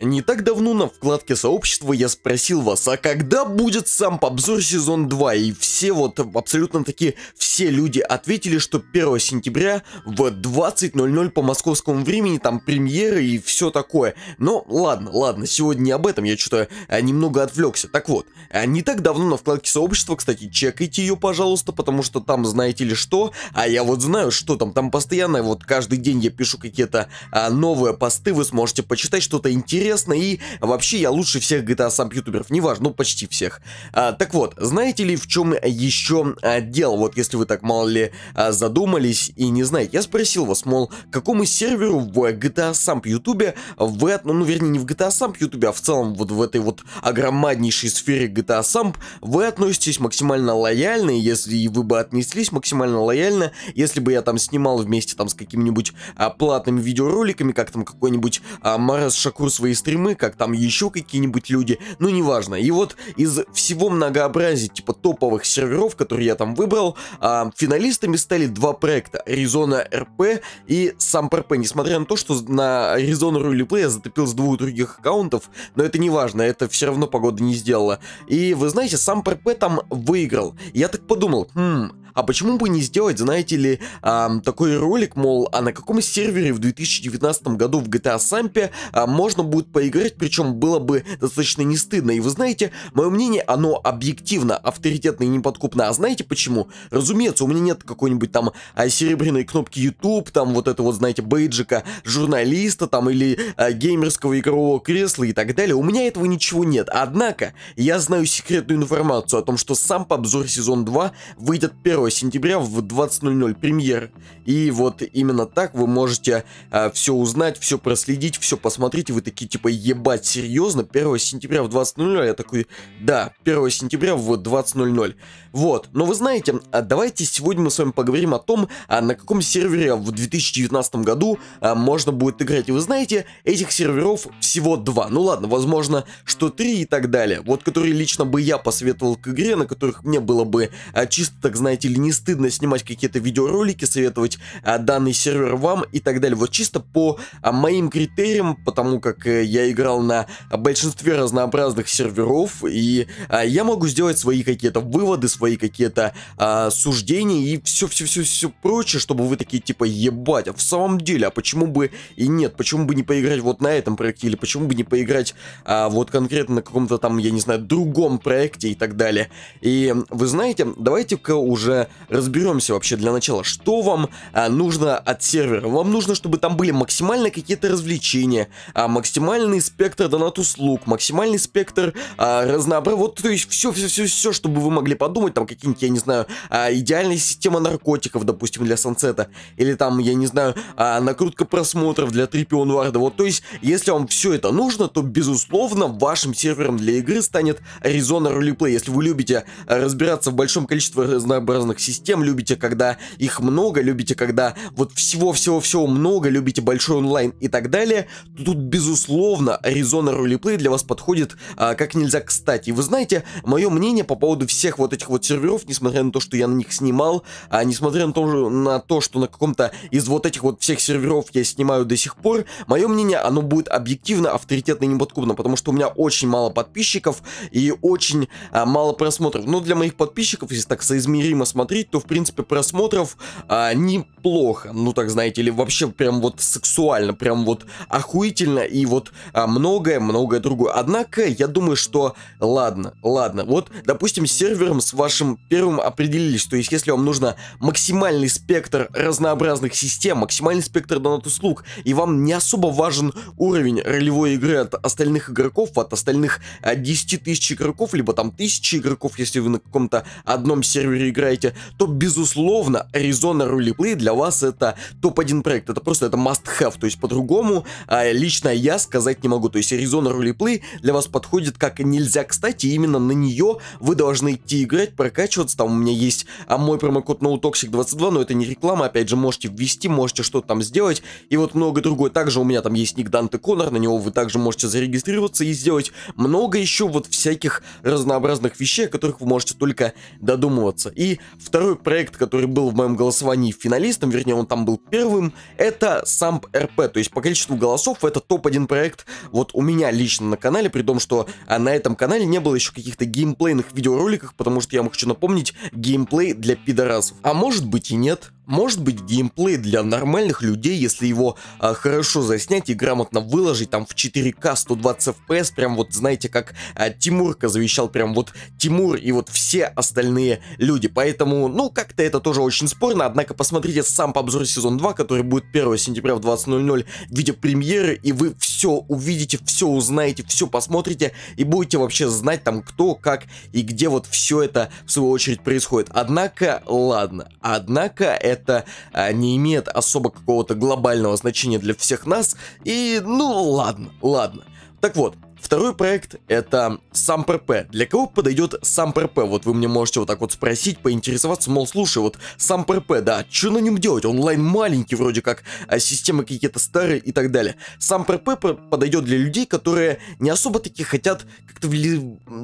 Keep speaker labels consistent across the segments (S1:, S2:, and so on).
S1: Не так давно на вкладке сообщества я спросил вас, а когда будет сам обзор сезон 2? И все вот абсолютно такие, все люди ответили, что 1 сентября в 20.00 по московскому времени там премьера и все такое. Но ладно, ладно, сегодня не об этом, я что-то а, немного отвлекся. Так вот, а, не так давно на вкладке сообщества, кстати, чекайте ее, пожалуйста, потому что там знаете ли что, а я вот знаю, что там, там постоянно, вот каждый день я пишу какие-то а, новые посты, вы сможете почитать что-то интересное интересно, и вообще я лучше всех GTA сам ютуберов, неважно, ну почти всех. А, так вот, знаете ли, в чем еще а, дело? Вот если вы так мало ли а, задумались и не знаете, я спросил вас, мол, какому серверу в GTA сам ютубе вы, ну вернее, не в GTA сам ютубе, а в целом вот в этой вот огромнейшей сфере GTA Samp вы относитесь максимально лояльно, если вы бы отнеслись максимально лояльно, если бы я там снимал вместе там с какими-нибудь а, платными видеороликами, как там какой-нибудь а, Марас Шакур свои стримы, как там еще какие-нибудь люди, ну неважно. И вот из всего многообразия типа топовых серверов, которые я там выбрал, а, финалистами стали два проекта, Arizona РП и сам РП. Несмотря на то, что на Arizona Roleplay я затопил с двух других аккаунтов, но это неважно, это все равно погода не сделала. И вы знаете, сам РП там выиграл. Я так подумал, хм, а почему бы не сделать, знаете ли, эм, такой ролик, мол, а на каком сервере в 2019 году в GTA Sampe э, а, можно будет поиграть, причем было бы достаточно не стыдно. И вы знаете, мое мнение, оно объективно, авторитетно и неподкупно. А знаете почему? Разумеется, у меня нет какой-нибудь там э, серебряной кнопки YouTube, там вот это вот, знаете, бейджика журналиста, там или э, геймерского игрового кресла и так далее. У меня этого ничего нет. Однако, я знаю секретную информацию о том, что сам по обзор сезон 2 выйдет 1 1 сентября в 20.00 премьера. И вот именно так вы можете э, а, все узнать, все проследить, все посмотреть. И вы такие типа, ебать, серьезно? 1 сентября в 20.00? Я такой, да, 1 сентября в 20.00. Вот, но вы знаете, а, давайте сегодня мы с вами поговорим о том, а, на каком сервере в 2019 году можно будет играть. И вы знаете, этих серверов всего два. Ну ладно, возможно, что три и так далее. Вот которые лично бы я посоветовал к игре, на которых мне было бы чисто, так знаете, или не стыдно снимать какие-то видеоролики, советовать а, данный сервер вам и так далее. Вот чисто по а, моим критериям, потому как э, я играл на большинстве разнообразных серверов, и а, я могу сделать свои какие-то выводы, свои какие-то а, суждения и все-все-все-все прочее, чтобы вы такие типа ебать, а в самом деле, а почему бы и нет, почему бы не поиграть вот на этом проекте, или почему бы не поиграть а, вот конкретно на каком-то там, я не знаю, другом проекте и так далее. И вы знаете, давайте-ка уже разберемся вообще для начала, что вам а, нужно от сервера. Вам нужно, чтобы там были максимально какие-то развлечения, а, максимальный спектр донат-услуг, максимальный спектр а, разнообразия, вот, то есть все-все-все-все, чтобы вы могли подумать, там какие-нибудь, я не знаю, а, идеальная система наркотиков, допустим, для Сансета, или там, я не знаю, а, накрутка просмотров для Трипион Варда, вот, то есть, если вам все это нужно, то, безусловно, вашим сервером для игры станет Arizona Roleplay, если вы любите а, разбираться в большом количестве разнообразных нервных систем, любите, когда их много, любите, когда вот всего-всего-всего много, любите большой онлайн и так далее, то тут, безусловно, Arizona Roleplay для вас подходит а, как нельзя кстати. И вы знаете, мое мнение по поводу всех вот этих вот серверов, несмотря на то, что я на них снимал, а несмотря на то, на то что на каком-то из вот этих вот всех серверов я снимаю до сих пор, мое мнение, оно будет объективно, авторитетно и неподкупно, потому что у меня очень мало подписчиков и очень а, мало просмотров. Но для моих подписчиков, если так соизмеримо с смотреть, то, в принципе, просмотров а, неплохо. Ну, так, знаете, или вообще прям вот сексуально, прям вот охуительно и вот многое-многое а, другое. Однако, я думаю, что ладно, ладно. Вот, допустим, с сервером с вашим первым определились. То есть, если вам нужно максимальный спектр разнообразных систем, максимальный спектр донат-услуг, и вам не особо важен уровень ролевой игры от остальных игроков, от остальных а, 10 тысяч игроков, либо там тысячи игроков, если вы на каком-то одном сервере играете, то, безусловно, Arizona Roleplay для вас это топ-1 проект. Это просто это must-have. То есть, по-другому э, лично я сказать не могу. То есть, Arizona Roleplay для вас подходит как нельзя кстати. Именно на нее вы должны идти играть, прокачиваться. Там у меня есть а мой промокод NoToxic22, но это не реклама. Опять же, можете ввести, можете что-то там сделать. И вот много другое. Также у меня там есть ник Данте Конор, на него вы также можете зарегистрироваться и сделать много еще вот всяких разнообразных вещей, о которых вы можете только додумываться. И Второй проект, который был в моем голосовании финалистом, вернее, он там был первым, это Самп RP, То есть по количеству голосов это топ-1 проект вот у меня лично на канале, при том, что а, на этом канале не было еще каких-то геймплейных видеороликов, потому что я вам хочу напомнить, геймплей для пидорасов. А может быть и нет. Может быть геймплей для нормальных людей, если его а, хорошо заснять и грамотно выложить там в 4К 120 FPS, прям вот знаете, как а, Тимурка завещал, прям вот Тимур и вот все остальные люди. Поэтому, ну, как-то это тоже очень спорно, однако посмотрите сам по обзору сезон 2, который будет 1 сентября в 20.00 в виде премьеры, и вы все увидите, все узнаете, все посмотрите, и будете вообще знать там кто, как и где вот все это в свою очередь происходит. Однако, ладно, однако это это а, не имеет особо какого-то глобального значения для всех нас. И ну ладно, ладно. Так вот, Второй проект это сам ПРП. Для кого подойдет сам ПРП? Вот вы мне можете вот так вот спросить, поинтересоваться, мол, слушай, вот сам ПРП, да, что на нем делать? Онлайн маленький вроде как, а системы какие-то старые и так далее. Сам ПРП подойдет для людей, которые не особо таки хотят как-то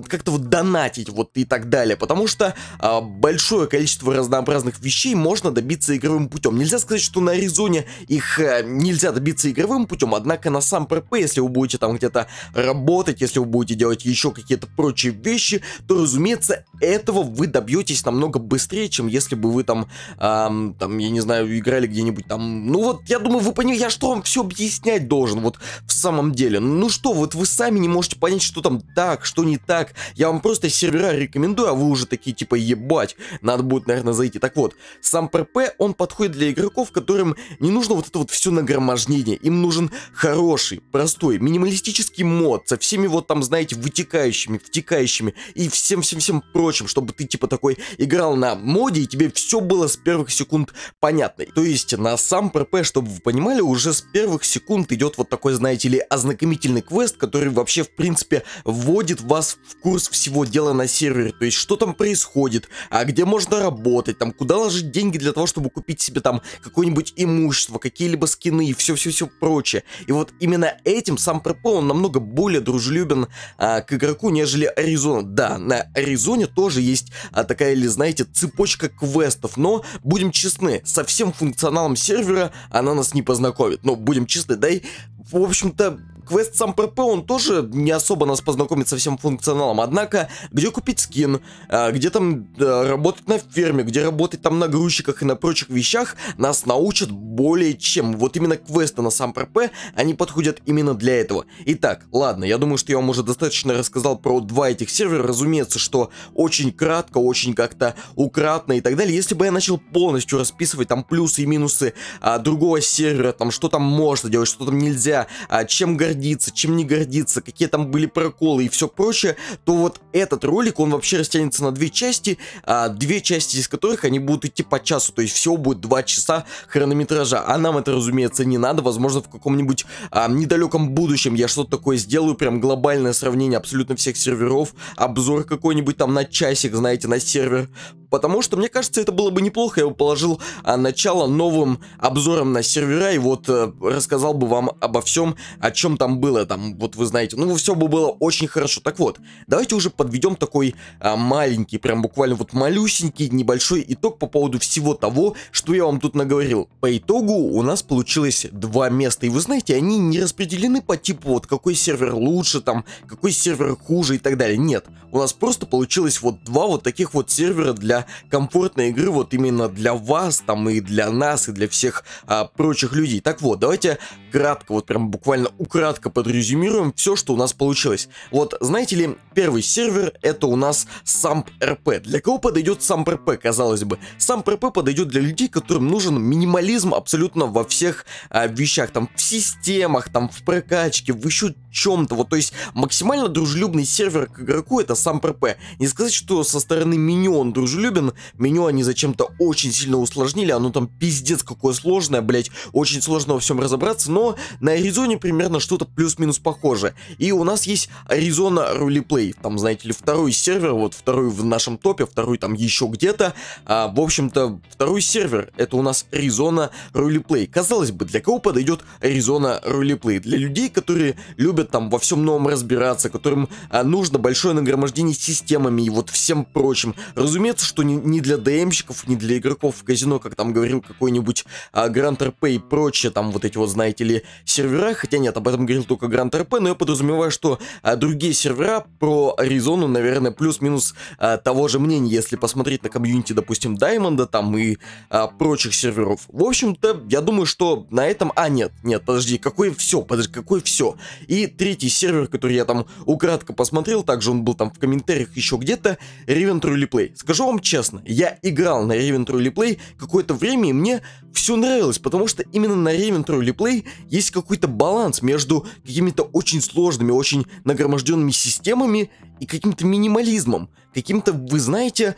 S1: как вот донатить вот и так далее, потому что а, большое количество разнообразных вещей можно добиться игровым путем. Нельзя сказать, что на Аризоне их а, нельзя добиться игровым путем, однако на сам ПРП, если вы будете там где-то работать, работать, если вы будете делать еще какие-то прочие вещи, то, разумеется, этого вы добьетесь намного быстрее, чем если бы вы там, эм, там я не знаю, играли где-нибудь там. Ну вот, я думаю, вы поняли, я что вам все объяснять должен, вот в самом деле. Ну что, вот вы сами не можете понять, что там так, что не так. Я вам просто сервера рекомендую, а вы уже такие типа ебать, надо будет, наверное, зайти. Так вот, сам ПРП, он подходит для игроков, которым не нужно вот это вот все нагромождение. Им нужен хороший, простой, минималистический мод со со всеми вот там, знаете, вытекающими, втекающими и всем-всем-всем прочим, чтобы ты типа такой играл на моде и тебе все было с первых секунд понятно. То есть на сам ПРП, чтобы вы понимали, уже с первых секунд идет вот такой, знаете ли, ознакомительный квест, который вообще в принципе вводит вас в курс всего дела на сервере. То есть что там происходит, а где можно работать, там куда ложить деньги для того, чтобы купить себе там какое-нибудь имущество, какие-либо скины и все-все-все прочее. И вот именно этим сам ПРП, он намного более дружелюбен а, к игроку, нежели Аризона. Да, на Аризоне тоже есть а, такая, или знаете, цепочка квестов, но будем честны, со всем функционалом сервера она нас не познакомит. Но будем честны, дай, в общем-то, квест сам ПП, он тоже не особо нас познакомит со всем функционалом. Однако, где купить скин, а, где там работать на ферме, где работать там на грузчиках и на прочих вещах, нас научат более чем. Вот именно квесты на сам ПП, они подходят именно для этого. Итак, ладно, я думаю, что я вам уже достаточно рассказал про два этих сервера. Разумеется, что очень кратко, очень как-то украдно и так далее. Если бы я начал полностью расписывать там плюсы и минусы а, другого сервера, там что там можно делать, что там нельзя, а, чем гордиться, гордиться, чем не гордиться, какие там были проколы и все прочее, то вот этот ролик, он вообще растянется на две части, а, две части из которых они будут идти по часу, то есть всего будет два часа хронометража, а нам это, разумеется, не надо, возможно, в каком-нибудь а, недалеком будущем я что-то такое сделаю, прям глобальное сравнение абсолютно всех серверов, обзор какой-нибудь там на часик, знаете, на сервер, потому что, мне кажется, это было бы неплохо, я бы положил а, начало новым обзором на сервера и вот а, рассказал бы вам обо всем, о чем там там было, там, вот вы знаете, ну, все бы было очень хорошо. Так вот, давайте уже подведем такой а, маленький, прям буквально вот малюсенький, небольшой итог по поводу всего того, что я вам тут наговорил. По итогу у нас получилось два места, и вы знаете, они не распределены по типу вот какой сервер лучше, там, какой сервер хуже и так далее. Нет, у нас просто получилось вот два вот таких вот сервера для комфортной игры, вот именно для вас, там, и для нас, и для всех а, прочих людей. Так вот, давайте кратко, вот прям буквально украдкой кратко подрезюмируем все, что у нас получилось. Вот, знаете ли, первый сервер это у нас самп РП. Для кого подойдет самп РП, казалось бы? Самп РП подойдет для людей, которым нужен минимализм абсолютно во всех а, вещах, там, в системах, там, в прокачке, в еще чем-то. Вот, то есть максимально дружелюбный сервер к игроку это сам ПП. Не сказать, что со стороны меню он дружелюбен. Меню они зачем-то очень сильно усложнили. Оно там пиздец какое сложное, блять. Очень сложно во всем разобраться. Но на Аризоне примерно что-то плюс-минус похоже. И у нас есть Аризона Рулиплей. Там, знаете ли, второй сервер. Вот второй в нашем топе, второй там еще где-то. А, в общем-то, второй сервер. Это у нас Аризона Рулиплей. Казалось бы, для кого подойдет Аризона Рулиплей? Для людей, которые любят там во всем новом разбираться, которым а, нужно большое нагромождение системами и вот всем прочим. Разумеется, что не, не для ДМщиков, не для игроков в казино, как там говорил какой-нибудь а, Grand RP и прочее, там вот эти вот, знаете ли, сервера, хотя нет, об этом говорил только Grand RP, но я подразумеваю, что а, другие сервера про Аризону, наверное, плюс-минус а, того же мнения, если посмотреть на комьюнити, допустим, Даймонда там и а, прочих серверов. В общем-то, я думаю, что на этом... А, нет, нет, подожди, какой все, подожди, какой все? И третий сервер, который я там украдко посмотрел, также он был там в комментариях еще где-то, Riven Truly Play. Скажу вам честно, я играл на Riven Truly Play какое-то время, и мне все нравилось, потому что именно на Riven Truly Play есть какой-то баланс между какими-то очень сложными, очень нагроможденными системами и каким-то минимализмом. Каким-то, вы знаете,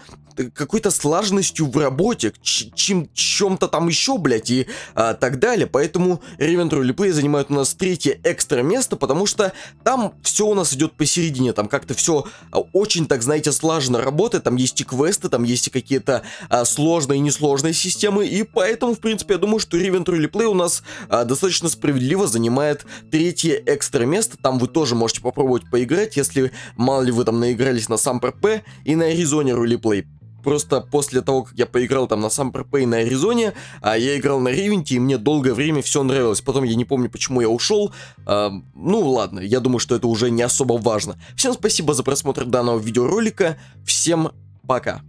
S1: какой-то слаженностью в работе, чем, чем-то там еще, блядь, и а, так далее. Поэтому Ревентру Липлей занимают у нас третье экстра место, потому что там все у нас идет посередине, там как-то все а, очень, так знаете, слаженно работает, там есть и квесты, там есть и какие-то а, сложные и несложные системы, и поэтому, в принципе, я думаю, что Ревентру Липлей у нас а, достаточно справедливо занимает третье экстра место, там вы тоже можете попробовать поиграть, если мало ли вы там наигрались на сам ПРП и на Аризоне Рулиплей. Просто после того, как я поиграл там на Сампер-Пэй на Аризоне, а я играл на Ревенте, и мне долгое время все нравилось. Потом я не помню, почему я ушел. А, ну ладно, я думаю, что это уже не особо важно. Всем спасибо за просмотр данного видеоролика. Всем пока.